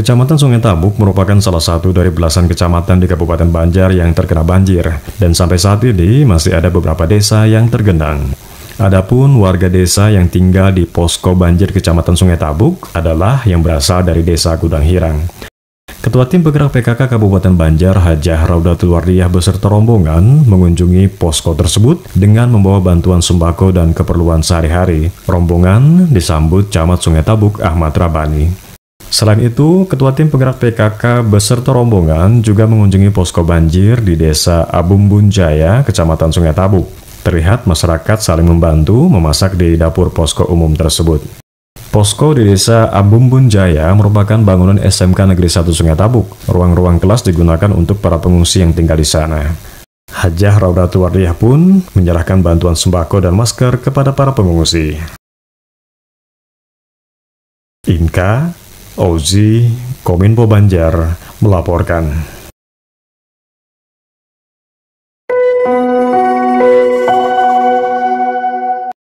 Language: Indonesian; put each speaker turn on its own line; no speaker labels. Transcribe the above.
Kecamatan Sungai Tabuk merupakan salah satu dari belasan kecamatan di Kabupaten Banjar yang terkena banjir, dan sampai saat ini masih ada beberapa desa yang tergenang. Adapun warga desa yang tinggal di posko banjir Kecamatan Sungai Tabuk adalah yang berasal dari desa Gudang Hirang. Ketua Tim Penggerak PKK Kabupaten Banjar Hajah Raudatul Wardiyah beserta rombongan mengunjungi posko tersebut dengan membawa bantuan sembako dan keperluan sehari-hari. Rombongan disambut Camat Sungai Tabuk Ahmad Rabani. Selain itu, Ketua Tim Penggerak PKK beserta rombongan juga mengunjungi posko banjir di Desa Abumbun Jaya, Kecamatan Sungai Tabu. Terlihat masyarakat saling membantu memasak di dapur posko umum tersebut. Posko di Desa Abumbun Jaya merupakan bangunan SMK Negeri 1 Sungai Tabuk. Ruang-ruang kelas digunakan
untuk para pengungsi yang tinggal di sana. Hajah Raudatu Wardiyah pun menyerahkan bantuan sembako dan masker kepada para pengungsi. Inka Ozi, Kominfo Banjar, melaporkan.